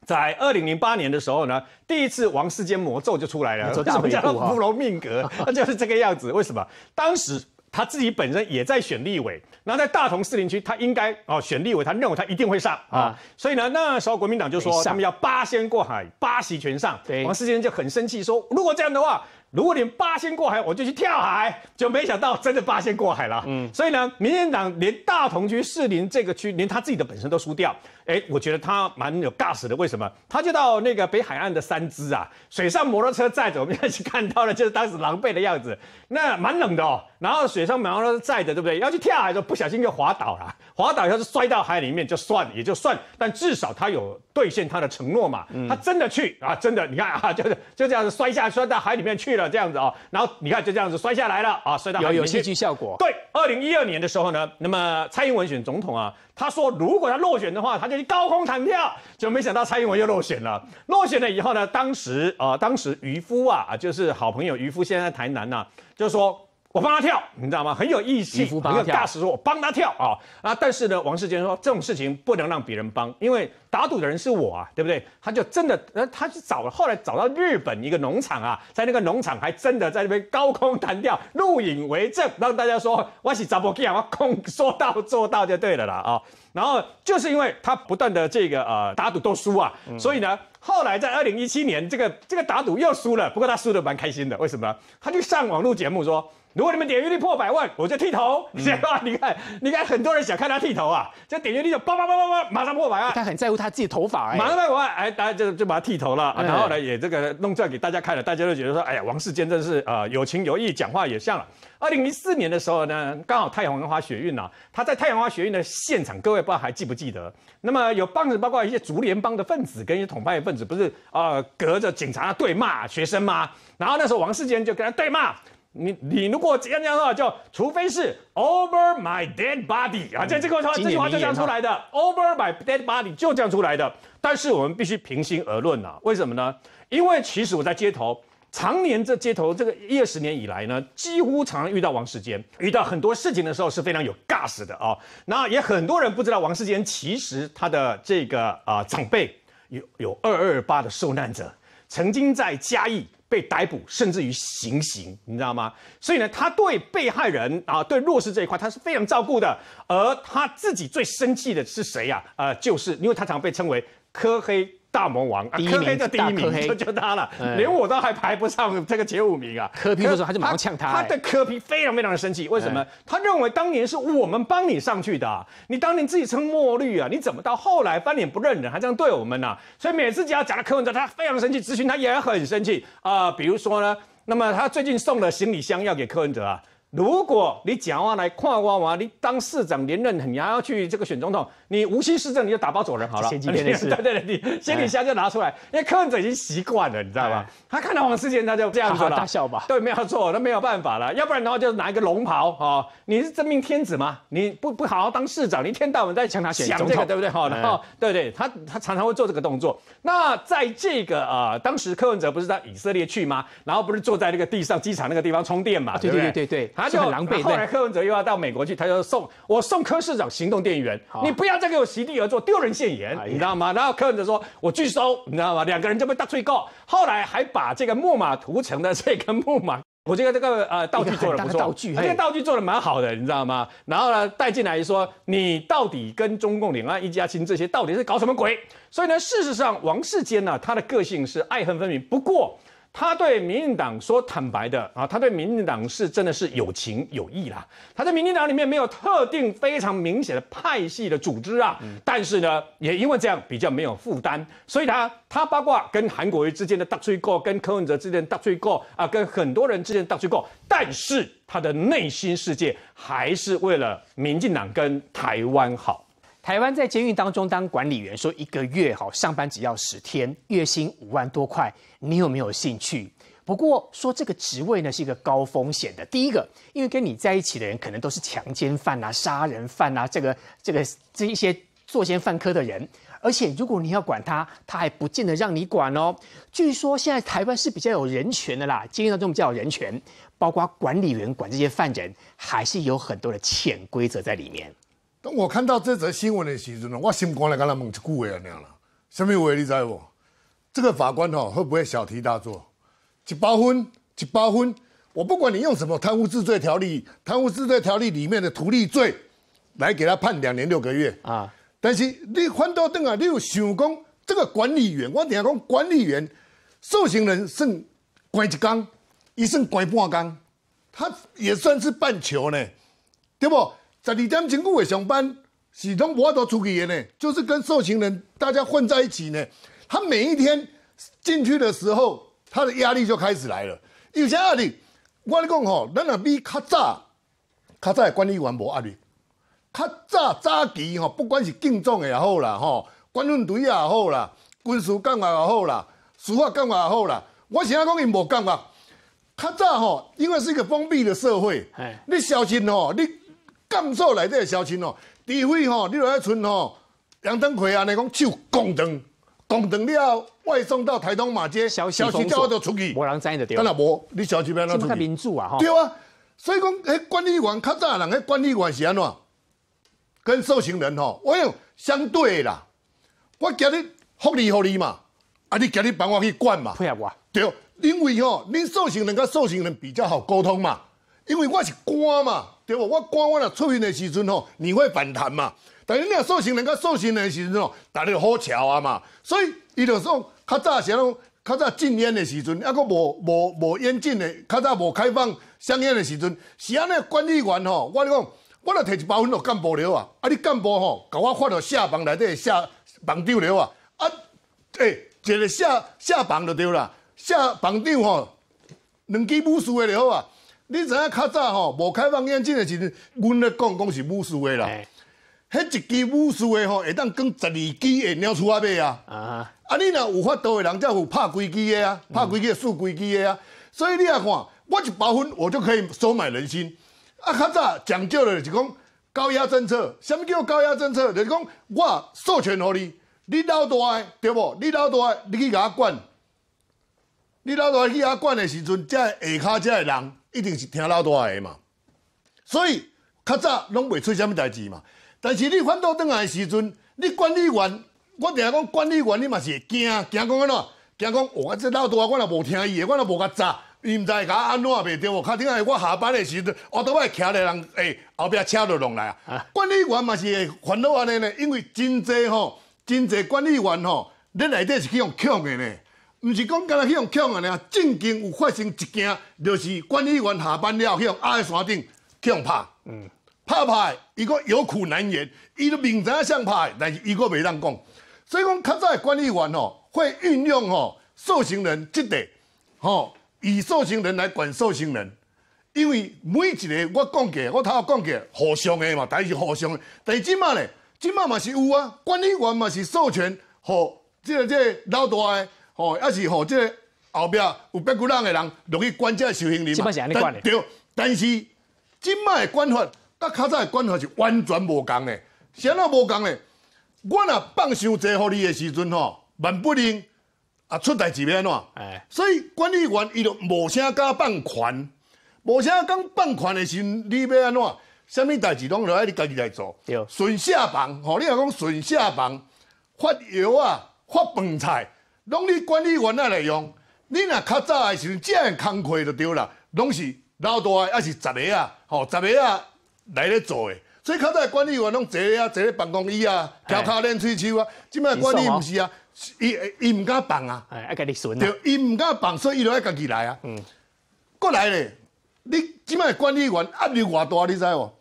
在二零零八年的时候呢，第一次王世坚魔咒就出来了，大家说芙蓉命格，那 就是这个样子。为什么？当时。他自己本身也在选立委，那在大同四林区，他应该哦选立委，他认为他一定会上啊，所以呢那时候国民党就说他们要八仙过海，八席全上，王世四就很生气说，如果这样的话。如果连八仙过海，我就去跳海，就没想到真的八仙过海了。嗯，所以呢，民进党连大同区、士林这个区，连他自己的本身都输掉。哎，我觉得他蛮有尬死的。为什么？他就到那个北海岸的三支啊，水上摩托车载着我们，去看到了就是当时狼狈的样子。那蛮冷的哦，然后水上摩托车载着，对不对？要去跳海的时候，不小心就滑倒了，滑倒要是摔到海里面就算，也就算。但至少他有兑现他的承诺嘛，他真的去啊，真的你看啊，就是就这样子摔下摔到海里面去了。这样子啊，然后你看就这样子摔下来了啊，摔到好有戏剧效果。对，二零一二年的时候呢，那么蔡英文选总统啊，他说如果他落选的话，他就高空弹跳，就没想到蔡英文又落选了。落选了以后呢，当时啊，当时渔夫啊就是好朋友渔夫，现在在台南啊，就说。我帮他跳，你知道吗？很有意思，一个大师说：“我帮他跳啊啊！”但是呢，王世坚说这种事情不能让别人帮，因为打赌的人是我啊，对不对？他就真的，他去找，后来找到日本一个农场啊，在那个农场还真的在那边高空弹跳，录影为证，让大家说我是查波基啊，空说到做到就对了啦啊！然后就是因为他不断的这个呃打赌都输啊，所以呢，后来在二零一七年这个这个打赌又输了，不过他输的蛮开心的，为什么？他就上网录节目说。如果你们点阅率破百万，我就剃头。先吧，你看，你看，很多人想看他剃头啊。这点阅率就叭叭叭叭叭，马上破百万。他很在乎他自己头发，哎，马上破百万，哎，大家就就把他剃头了。然后呢，也这个弄出来给大家看了，大家都觉得说，哎呀，王世坚真是啊，有情有义，讲话也像了。二零零四年的时候呢，刚好太阳花学运呐，他在太阳花学运的现场，各位不知道还记不记得？那么有帮子，包括一些竹联帮的分子跟一些统派的分子，不是呃隔着警察对骂学生吗？然后那时候王世坚就跟他对骂。你你如果这样的话，就除非是 over my dead body 啊，这这个话，这句话就这样出来的，over my dead body 就这样出来的。但是我们必须平心而论啊，为什么呢？因为其实我在街头，常年这街头这个一二十年以来呢，几乎常遇到王世坚，遇到很多事情的时候是非常有 gas 的啊。那也很多人不知道王世坚其实他的这个啊长辈有有二二八的受难者，曾经在嘉义。被逮捕，甚至于行刑，你知道吗？所以呢，他对被害人啊，对弱势这一块，他是非常照顾的。而他自己最生气的是谁呀？呃，就是因为他常被称为“柯黑”。大魔王，啊、科黑就第一名，就他了，连我都还排不上这个前五名啊！科黑的时候，他就蛮像呛他？他的科黑非常非常的生气，为什么？他认为当年是我们帮你上去的，你当年自己称墨绿啊，你怎么到后来翻脸不认人，还这样对我们呢？所以每次只要讲到柯文哲，他非常生气，咨询他也很生气啊。比如说呢，那么他最近送了行李箱要给柯文哲啊。如果你讲话来夸哇哇，你当市长连任，你还要去这个选总统？你无锡市政，你就打包走人好了。对对对，你行李箱就拿出来，因为柯文哲已经习惯了，你知道吗？他看到黄世杰，他就这样子了。大笑吧，对，没有错，他没有办法了，要不然的话就拿一个龙袍啊！你是真命天子吗？你不不好好当市长，你一天到晚在抢他选总统，对不对？好，然后、对对，他他常常会做这个动作。那在这个啊，当时柯文哲不是到以色列去吗？然后不是坐在那个地上机场那个地方充电嘛？对对对对对。他就很狼狈。后来柯文哲又要到美国去，他就送我送柯市长行动电源，你不要再给我席地而坐，丢人现眼，你知道吗？然后柯文哲说，我拒收，你知道吗？两个人就被大罪告。后来还把这个木马屠城的这个木马，我觉得这个呃道具做的不错，这个道具做的蛮好的，你知道吗？然后呢带进来说，你到底跟中共两岸一家亲这些到底是搞什么鬼？所以呢，事实上王世坚呢，他的个性是爱恨分明，不过。他对民进党说坦白的啊，他对民进党是真的是有情有义啦。他在民进党里面没有特定非常明显的派系的组织啊，但是呢，也因为这样比较没有负担，所以他他八卦跟韩国瑜之间的大吹过，跟柯文哲之间大吹过啊，跟很多人之间大吹过，但是他的内心世界还是为了民进党跟台湾好。台湾在监狱当中当管理员，说一个月哈上班只要十天，月薪五万多块，你有没有兴趣？不过说这个职位呢是一个高风险的，第一个，因为跟你在一起的人可能都是强奸犯啊、杀人犯啊，这个、这个、这一些作奸犯科的人，而且如果你要管他，他还不见得让你管哦。据说现在台湾是比较有人权的啦，监狱当中比较人权，包括管理员管这些犯人，还是有很多的潜规则在里面。当我看到这则新闻的时候呢，我心肝来跟他问一句啊，样了，什么违你知不？这个法官吼会不会小题大做？一八分，一八分，我不管你用什么贪污治罪条例、贪污治罪条例里面的图利罪来给他判两年六个月啊。但是你翻到顶啊，你有想讲这个管理员，我听讲管理员受刑人剩关一缸，一剩关半缸，他也算是半球呢，对不？十二点钟我会上班，始终无法度出去的呢。就是跟受刑人大家混在一起呢。他每一天进去的时候，他的压力就开始来了。有些压力？我讲吼，咱若比较早，较早的管理员无压力。较早早期吼，不管是敬重的也好啦，吼，管训队也好啦，军事干也好啦，司法干也好啦，我想讲伊无干啦。较早吼，因为是一个封闭的社会，你小心哦，你。甘肃底的消息哦，除非吼你落来村吼杨登奎安尼讲手光登光登了，外送到台东马街，消息叫我著出去。我啷在着？对。那无你小青不要出去。民主啊？哈。对啊，所以讲，迄管理员较早人，迄管理员是安怎？跟受刑人吼，我有相对的啦。我叫你福利福利嘛，啊，你叫你帮我去管嘛。配合我。对，因为吼，恁受刑人甲受刑人比较好沟通嘛，因为我是官嘛。对喎，我赶我若出烟的时阵吼，你会反弹嘛？但是你若受刑人较受刑的时阵吼，大家好巧啊嘛。所以伊就说，较早啥拢，较早禁烟的时阵，抑佫无无无烟禁的，较早无开放香烟的时阵，是安尼管理员吼，我讲，我若摕一包烟落干部了啊，啊你干部吼，甲我发到下房内底下房丢了啊，啊，诶，一个下下房就对啦，下房丢吼，两支武士的就好啊。你知影较早吼，无开放眼镜的时阵，阮咧讲讲是武术诶啦。迄一支武术诶吼，会当讲十二支诶鸟鼠阿尾啊。啊，啊你若有法度诶人，则有拍规支诶啊，几规诶，受规支诶啊。所以你啊看，我一包分，我就可以收买人心。啊，较早讲究咧是讲高压政策。什么叫高压政策？就是讲我授权互你，你老大诶对无？你老大你去甲管，你老大去甲管诶时阵，则下骹则会人。一定是听老大的嘛，所以较早拢未出什么代志嘛。但是你反倒来下时阵，你管理员，我定下讲管理员，你嘛是会惊，惊讲安怎，惊讲哇，这老大我若无听伊，我若无较早，伊毋知会甲安怎袂未对。较电影我下班的时阵，我倒来徛咧人，哎，后壁车就弄来啊。管理员嘛是会烦恼安尼呢，因为真济吼，真济管理员吼，恁内底是去用扣的呢。毋是讲敢若迄用翕用正经有发生一件，就是管理员下班了后，去用压在山顶翕拍。嗯，拍拍伊个有苦难言，伊明知影乡拍，但是伊个袂当讲。所以讲较早个管理员吼，会运用吼受刑人即个吼，以受刑人来管受刑人，因为每一个我讲过，我头讲过互相的嘛，但是互相。但即嘛咧，即嘛嘛是有啊，管理员嘛是授权，互即个即个老大诶。哦，也是吼，即后壁有别骨人诶人容易管这安尼管嘛。对，但是即摆的管法，甲较早诶管法是完全无共诶，啥物无共诶。我若放伤济互你诶时阵吼，万不能啊出代志要安怎。所以管理员伊著无啥敢放权，无啥敢放权诶时阵，你要安怎？啥物代志拢要爱你家己来做。对，顺下房吼，你若讲顺下房发油啊，发饭菜。拢咧管理员啊来用，你若较早诶时阵，遮诶工课就对啦，拢是老大啊，抑是十个啊，吼十个啊来咧做诶。所以较早诶管理员拢坐啊坐咧办公椅啊，抽骹链吹手啊。即摆管理毋是啊，伊伊毋敢放啊，一家啊。对，伊毋敢放，所以伊爱家己来啊。嗯，过来咧，你即摆管理员压力偌大，你知无？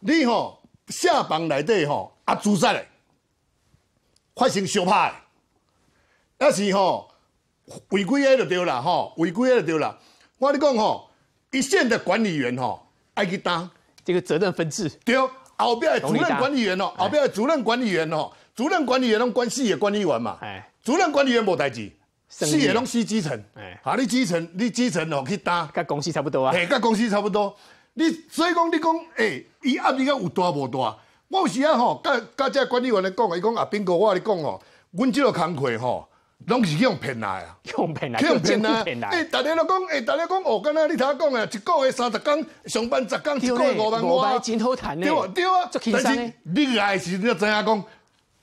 你吼下班内底吼啊，自杀诶，发生相诶。那是吼违规诶就对了吼违规诶就对了。我你讲吼一线的管理员吼爱去当这个责任分制，对后边诶主任管理员哦，后边诶主任管理员哦，主任管理员拢管四诶管理员嘛。哎，主任管理员无代志，四诶拢是基层。哎，啊你基层你基层哦去当，甲公司差不多啊，诶，甲公司差不多。你所以讲你讲诶，伊压力个有大无大？我有时啊吼，甲甲这管理员咧讲伊讲阿斌哥，我你讲吼，阮即个工课吼。拢是去用骗来呀，用骗来，用骗来。哎，大家都讲，哎，大家讲哦，刚才你头讲啊，一个月三十工，上班十工，一个月五万五，哎，真好赚呢。对啊，对啊。但是你来时你要知影讲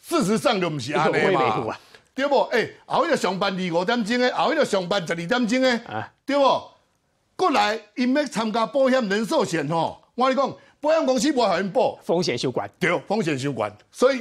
事实上就唔是安尼嘛。对不？哎，后尾要上班二五点钟诶，后尾要上班十二点钟的，对不？过来，因要参加保险人寿险吼，我你讲，保险公司唔互因保，风险收管，对，风险收管，所以，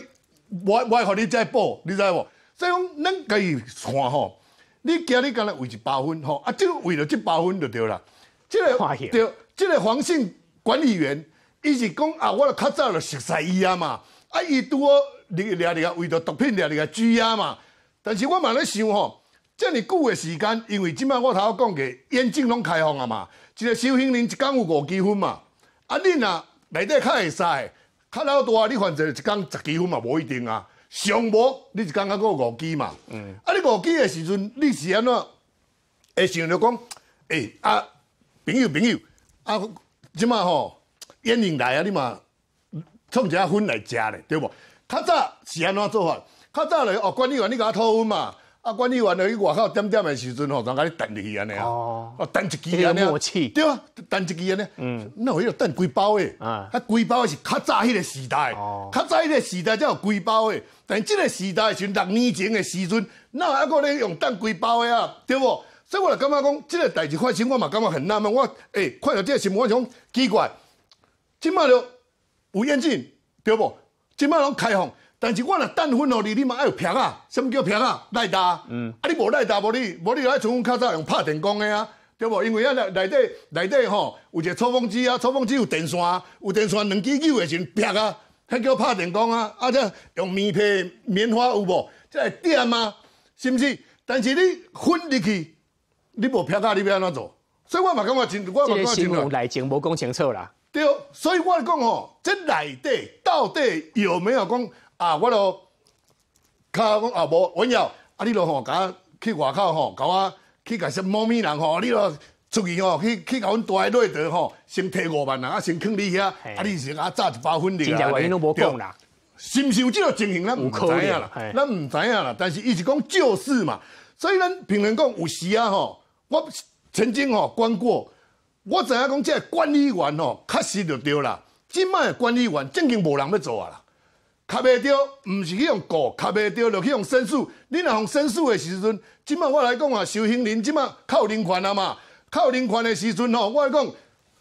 我我互你再保，你知无？所以讲，咱家己看吼，你今日干来为一百分吼，啊，就为了这百分就对啦。这个 对，这个黄姓管理员，伊是讲啊，我较早着熟悉伊啊嘛，啊，伊拄多掠两个为着毒品掠两个拘押嘛。但是我嘛咧想吼，遮尔久的时间，因为即摆我头讲嘅眼睛拢开放啊嘛，一个修行人一工有五积分嘛，啊，你啊内底较会使，较老大你犯正一工十几分嘛，无一定啊。上无，你就觉讲有五支嘛。啊，你五支的时阵，你是安怎会想着讲？诶？啊，朋友，朋友，啊，即马吼演请来啊，你嘛创一下薰来食咧，对无较早是安怎做法？较早来哦，管理员你甲我讨薰嘛。啊！管理员在伊外口点点的时阵吼，就家你等入去安尼啊，哦，等一支安尼，对啊，等一支安尼，嗯，那迄要等几包诶，啊，啊，几包是较早迄个时代，哦，较早迄个时代才有几包诶，但即个时代是六年前的时阵，那还可能用等几包的啊？对不？所以我就感觉讲，即个代志发生，我嘛感觉很纳闷。我诶，看到即个新闻，我讲奇怪，即满了有眼镜，对不？即满拢开放。但是我若蛋粉互你，你嘛爱平啊？什么叫平啊？耐打。嗯。啊，你无耐打，无你，无你来从较早用拍电工的啊，对无？因为啊，内底内底吼有一个抽风机啊，抽风机有电线，有电线两支纽的时阵啊，迄叫拍电工啊。啊，则用棉被、棉花有无？即会点啊，是毋是？但是你粉入去，你无平啊？你要安怎做？所以我嘛感觉真，我嘛感觉真有内情，无讲清楚啦。对所以我讲吼，这内底到底有没有讲？啊！我咯，较讲啊，无稳要啊！你咯吼，假去外口吼，甲我去搞些猫咪人吼，你咯出去吼，去去甲阮袋内底吼，先摕五万啦，啊，先囥你遐，啊，你是啊炸一包粉你啦，真正话因拢无讲啦，是毋是有即个情形咱毋知影啦，咱毋知影啦，但是伊是讲就是嘛。所以咱评论讲有时啊吼，我曾经吼管过，我知影讲即个管理员吼，确实就对啦。即卖管理员正经无人要做啊啦。卡袂着，毋是去用告，卡袂着就去用申诉。你若用申诉的时阵，即摆我来讲啊，修行人即摆较有林权啊嘛，较有林权的时阵吼，我来讲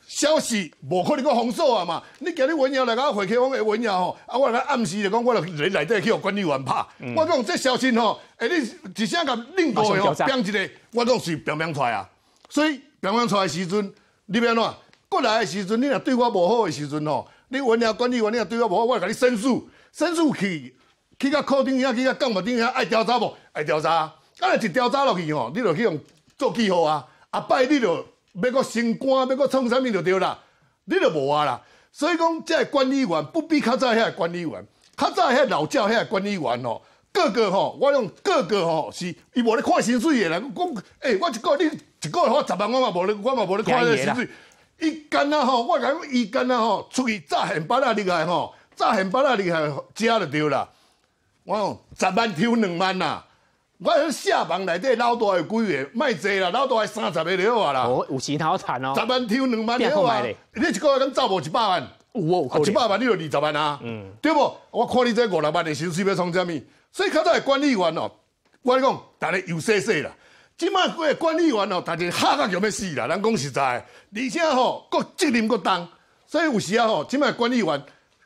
消息无可能讲封锁啊嘛。你今日文扬来甲我回去，我个文扬吼，啊我来暗示就讲，我来内底去互管理员拍。我讲这消息吼，哎你一声甲领过吼，变一个我拢是变变出啊。所以变变出的时阵，你变哪？过来的时阵，你若对我无好的时阵吼，你文扬管理员，你若对我无好，我来甲你申诉。申诉去去到考长遐，去到干部顶遐爱调查无？爱调查。啊，一调查落去吼，你著去用做记号啊。啊，拜你著要搁升官，要搁创啥物就对啦。你著无啦。所以讲，遮个管理员不比较早遐管理员。较早遐老教遐管理员吼，个个吼，我用个个吼是，伊无咧看薪水诶啦。我讲，诶，我一个月你一个月话十万，我嘛无咧，我嘛无咧看薪水。伊干啦吼，我讲伊干啦吼，出去早下班啊，离开吼。早现巴啦厉害，加就对了。我十万抽两万啦，我下房内底老大有几个？卖济啦，老大三十个好了啦。有其他赚哦。十万抽两万了啦，你一个月敢走无一百万？有哦，一百万你就二十万啊，对不？我看你这五六万的薪水要创啥物？所以早的管理员哦，我讲，大家又细细啦。即卖个管理员哦，大家吓到就要死啦，人讲实在。而且吼，各责任各重，所以有时啊吼，即卖管理员。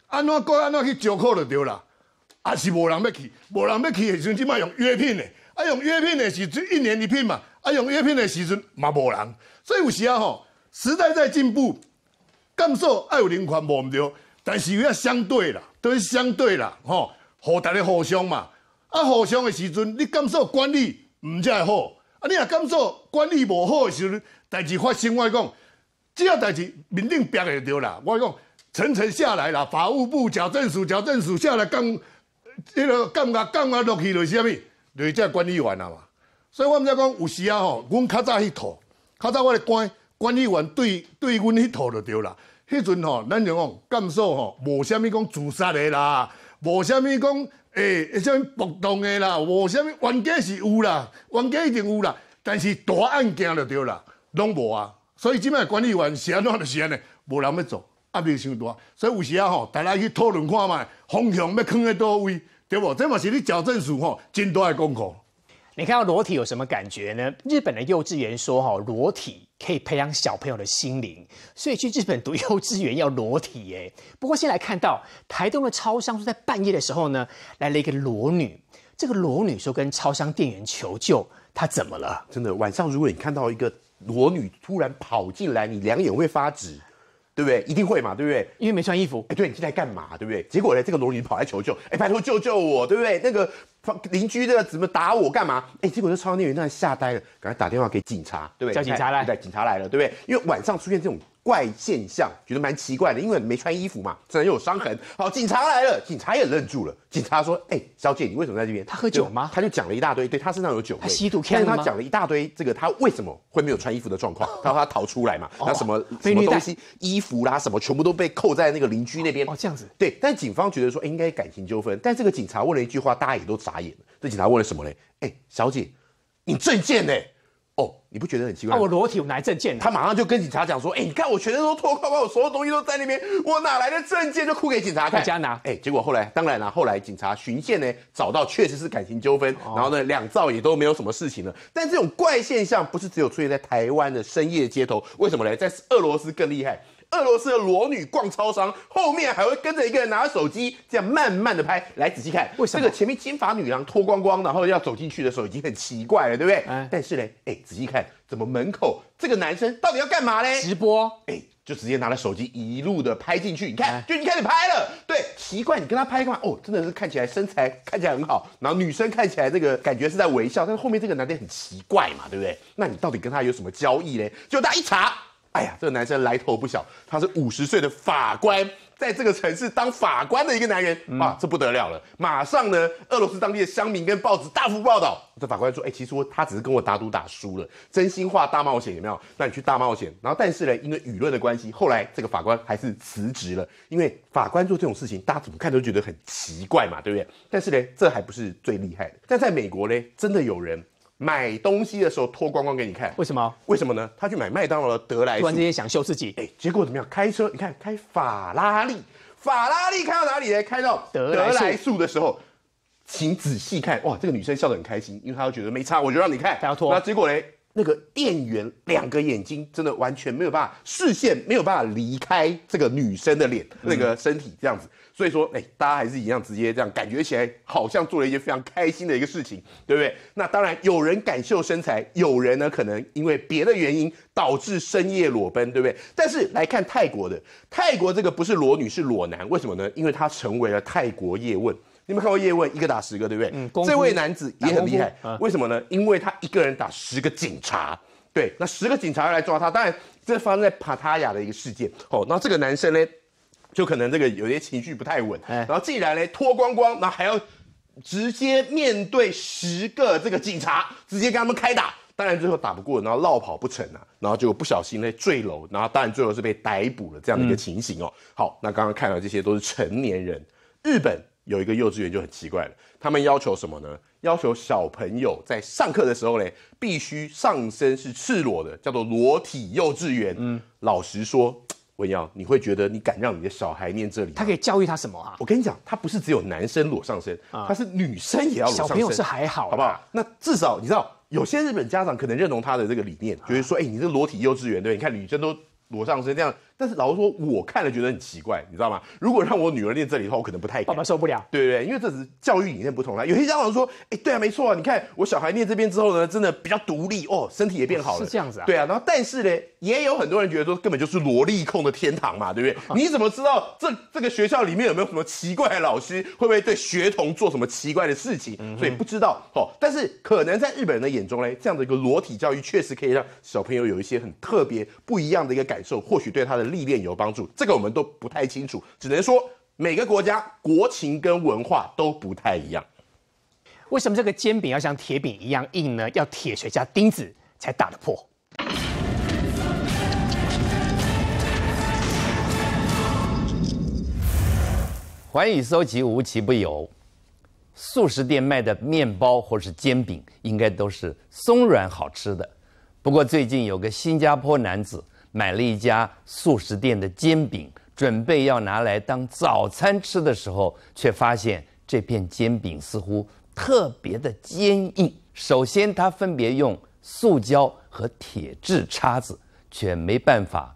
安怎过安怎去招考就对啦，啊是无人要去，无人要去的时阵，即摆用约聘的，啊用约聘的时阵一年一聘嘛，啊用约聘的时阵嘛无人，所以有时啊吼，时代在进步，感受爱有灵魂，无毋对，但是有影相对啦，都是相对啦，吼，互逐个互相嘛，啊互相的时阵，你感受管理毋才会好，啊你若感受管理无好的时阵，代志发生我讲，只要代志面顶白就对啦，我讲。层层下来啦，法务部矫正署，矫正署下来干，迄落干啊干啊落去，就是啥物，就是管理员啊嘛。所以我毋才讲有时啊吼，阮较早迄套，较早我的管管理员对对阮迄套就对啦。迄阵吼，咱讲感数吼，无啥物讲自杀的啦，无啥物讲诶啥物暴动的啦，无啥物冤家是有啦，冤家一定有啦，但是大案件就对啦，拢无啊。所以即摆管理员是安怎就是安尼，无人要做。也未想多，所以有时啊吼，大家去讨论看嘛，方向要坑喺多位，对不？这嘛是你矫正术吼，真多的功课。你看裸体有什么感觉呢？日本的幼稚园说哈，裸体可以培养小朋友的心灵，所以去日本读幼稚园要裸体哎。不过先在看到台东的超商说，在半夜的时候呢，来了一个裸女。这个裸女说跟超商店员求救，她怎么了？真的，晚上如果你看到一个裸女突然跑进来，你两眼会发直。对不对？一定会嘛，对不对？因为没穿衣服。哎，对你进来干嘛？对不对？结果呢，这个裸女跑来求救，哎，拜托救救我，对不对？那个房邻居的怎么打我干嘛？哎，结果这超人突那吓呆了，赶快打电话给警察，对，叫警察来，对，警察来了，对不对？因为晚上出现这种。怪现象，觉得蛮奇怪的，因为没穿衣服嘛，身上又有伤痕。好，警察来了，警察也愣住了。警察说：“哎，小姐，你为什么在这边？他喝酒吗？”他就讲了一大堆，对他身上有酒，吸毒，但是，他讲了一大堆，这个他为什么会没有穿衣服的状况？他说他逃出来嘛，那什么什么东西衣服啦，什么全部都被扣在那个邻居那边。哦，这样子。对，但警方觉得说，哎，应该感情纠纷。但这个警察问了一句话，大家也都傻眼了。这警察问了什么嘞？哎，小姐，你证件呢？哦，你不觉得很奇怪？我裸体，我拿证件，他马上就跟警察讲说：“哎，你看我全身都脱光光，我所有东西都在那边，我哪来的证件？”就哭给警察看。家拿大，哎，结果后来当然了，后来警察巡线呢，找到确实是感情纠纷，然后呢，两造也都没有什么事情了。但这种怪现象不是只有出现在台湾的深夜街头，为什么呢？在俄罗斯更厉害。俄罗斯的裸女逛超商，后面还会跟着一个人拿着手机，这样慢慢的拍。来仔细看，这个前面金发女郎脱光光，然后要走进去的时候已经很奇怪了，对不对？但是呢，哎，仔细看，怎么门口这个男生到底要干嘛呢？直播。哎，就直接拿了手机一路的拍进去。你看，就已经开始拍了。对，奇怪，你跟他拍干嘛？哦，真的是看起来身材看起来很好，然后女生看起来这个感觉是在微笑，但是后面这个男的很奇怪嘛，对不对？那你到底跟他有什么交易呢？就家一查。哎呀，这个男生来头不小，他是五十岁的法官，在这个城市当法官的一个男人啊，这不得了了。马上呢，俄罗斯当地的乡民跟报纸大幅报道，这法官说：“哎，其实他只是跟我打赌打输了，真心话大冒险有没有？那你去大冒险。”然后，但是呢，因为舆论的关系，后来这个法官还是辞职了，因为法官做这种事情，大家怎么看都觉得很奇怪嘛，对不对？但是呢，这还不是最厉害的，但在美国呢，真的有人。买东西的时候脱光光给你看，为什么？为什么呢？他去买麦当劳的德莱，突然之间想秀自己，哎，结果怎么样？开车，你看开法拉利，法拉利开到哪里呢？开到德莱树的时候，请仔细看，哇，这个女生笑得很开心，因为她觉得没差，我就让你看，她要脱。那结果呢？那个店员两个眼睛真的完全没有办法，视线没有办法离开这个女生的脸，那个身体这样子。所以说，哎，大家还是一样，直接这样感觉起来，好像做了一件非常开心的一个事情，对不对？那当然，有人敢秀身材，有人呢可能因为别的原因导致深夜裸奔，对不对？但是来看泰国的，泰国这个不是裸女，是裸男，为什么呢？因为他成为了泰国叶问，你们看过叶问，一个打十个，对不对？嗯。这位男子也很厉害，为什么呢？因为他一个人打十个警察，对，那十个警察要来抓他，当然这发生在帕塔亚的一个事件。哦，那这个男生呢？就可能这个有些情绪不太稳，然后既然嘞脱光光，然后还要直接面对十个这个警察，直接跟他们开打，当然最后打不过，然后落跑不成啊，然后就不小心嘞坠楼，然后当然最后是被逮捕了这样的一个情形哦。好，那刚刚看到这些都是成年人，日本有一个幼稚园就很奇怪了，他们要求什么呢？要求小朋友在上课的时候嘞必须上身是赤裸的，叫做裸体幼稚园。嗯，老实说。文耀，你会觉得你敢让你的小孩念这里？他可以教育他什么啊？我跟你讲，他不是只有男生裸上身，他是女生也要裸上身。小朋友是还好，好不好？那至少你知道，有些日本家长可能认同他的这个理念，觉得说，哎，你这裸体幼稚园对？你看女生都裸上身这样。但是老实说，我看了觉得很奇怪，你知道吗？如果让我女儿念这里的话，我可能不太敢，受不了。对对，因为这是教育理念不同了。有些家长说，哎，对啊，没错，啊，你看我小孩念这边之后呢，真的比较独立哦，身体也变好了。是这样子啊？对啊。然后，但是呢，也有很多人觉得说，根本就是萝莉控的天堂嘛，对不对？你怎么知道这这个学校里面有没有什么奇怪的老师，会不会对学童做什么奇怪的事情？所以不知道哦。但是可能在日本人的眼中呢，这样的一个裸体教育确实可以让小朋友有一些很特别不一样的一个感受，或许对他的。历练有帮助，这个我们都不太清楚，只能说每个国家国情跟文化都不太一样。为什么这个煎饼要像铁饼一样硬呢？要铁锤加钉子才打得破。寰宇搜集无奇不有，素食店卖的面包或是煎饼应该都是松软好吃的。不过最近有个新加坡男子。买了一家速食店的煎饼，准备要拿来当早餐吃的时候，却发现这片煎饼似乎特别的坚硬。首先，他分别用塑胶和铁质叉子，却没办法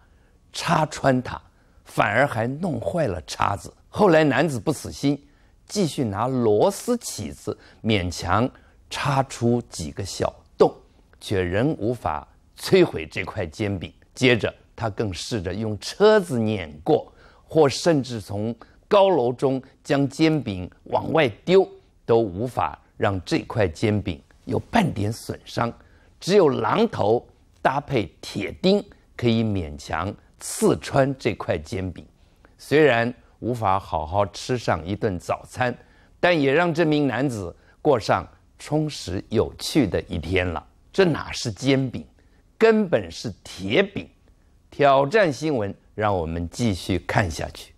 插穿它，反而还弄坏了叉子。后来，男子不死心，继续拿螺丝起子勉强插出几个小洞，却仍无法摧毁这块煎饼。接着，他更试着用车子碾过，或甚至从高楼中将煎饼往外丢，都无法让这块煎饼有半点损伤。只有榔头搭配铁钉可以勉强刺穿这块煎饼。虽然无法好好吃上一顿早餐，但也让这名男子过上充实有趣的一天了。这哪是煎饼？根本是铁饼，挑战新闻，让我们继续看下去。